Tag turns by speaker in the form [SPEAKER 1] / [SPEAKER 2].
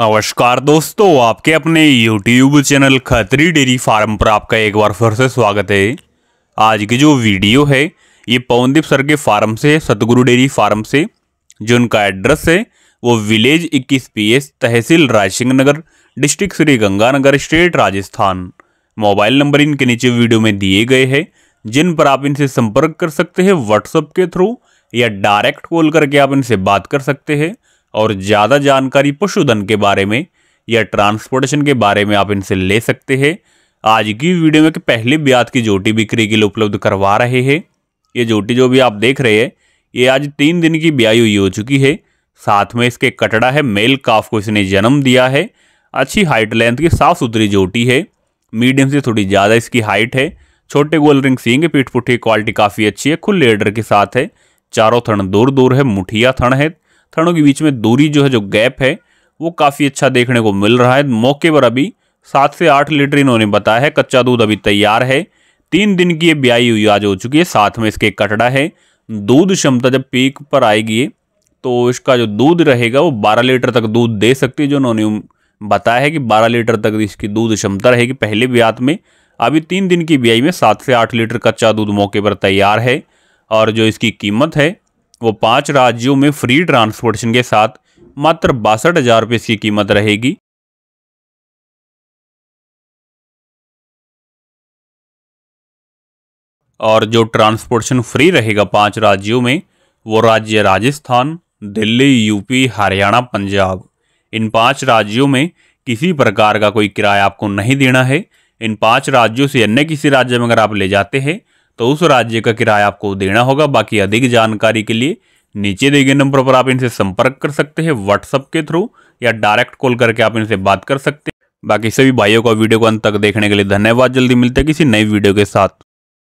[SPEAKER 1] नमस्कार दोस्तों आपके अपने YouTube channel Khatri dairy farm पर आपका एक बार फिर से स्वागत है आज की जो वीडियो है ये पवनदीप सर के फार्म से सतगुरु डेयरी फार्म से जो उनका एड्रेस है वो विलेज 21 पीएस तहसील Raisingh Nagar district Shri Ganganagar state Rajasthan mobile number इनके नीचे वीडियो में दिए गए हैं जिन पर आप इनसे संपर्क कर सकते हैं व्हाट्सअप के थ्रू या डायरेक्ट कॉल करके आप इनसे बात कर सकते हैं और ज़्यादा जानकारी पशुधन के बारे में या ट्रांसपोर्टेशन के बारे में आप इनसे ले सकते हैं आज की वीडियो में के पहले ब्याज की जोटी बिक्री के लिए उपलब्ध करवा रहे हैं ये जोटी जो भी आप देख रहे हैं ये आज तीन दिन की ब्याई हुई हो चुकी है साथ में इसके कटड़ा है मेल काफ को इसने जन्म दिया है अच्छी हाइट लेंथ की साफ सुथरी जोटी है मीडियम से थोड़ी ज़्यादा इसकी हाइट है छोटे गोल रिंग सींग पीठ पुठी क्वालिटी काफ़ी अच्छी है खुल लेडर के साथ है चारों थन दूर दूर है मुठिया थन है थड़ों के बीच में दूरी जो है जो गैप है वो काफ़ी अच्छा देखने को मिल रहा है मौके पर अभी सात से आठ लीटर इन्होंने बताया है कच्चा दूध अभी तैयार है तीन दिन की ये ब्याई हुई आज हो चुकी है साथ में इसके कटड़ा है दूध क्षमता जब पीक पर आएगी तो इसका जो दूध रहेगा वो बारह लीटर तक दूध दे सकती है जो उन्होंने बताया है कि बारह लीटर तक इसकी दूध क्षमता रहेगी पहले ब्यात में अभी तीन दिन की ब्याई में सात से आठ लीटर कच्चा दूध मौके पर तैयार है और जो इसकी कीमत है वो पांच राज्यों में फ्री ट्रांसपोर्टेशन के साथ मात्र बासठ हज़ार रुपये इसकी कीमत रहेगी और जो ट्रांसपोर्टेशन फ्री रहेगा पांच राज्यों में वो राज्य राजस्थान दिल्ली यूपी हरियाणा पंजाब इन पांच राज्यों में किसी प्रकार का कोई किराया आपको नहीं देना है इन पांच राज्यों से अन्य किसी राज्य में अगर आप ले जाते हैं तो उस राज्य का किराया आपको देना होगा बाकी अधिक जानकारी के लिए नीचे दिए गए नंबर पर आप इनसे संपर्क कर सकते हैं व्हाट्सअप के थ्रू या डायरेक्ट कॉल करके आप इनसे बात कर सकते हैं बाकी सभी भाइयों का वीडियो को अंत तक देखने के लिए धन्यवाद जल्दी मिलते हैं किसी नई वीडियो के साथ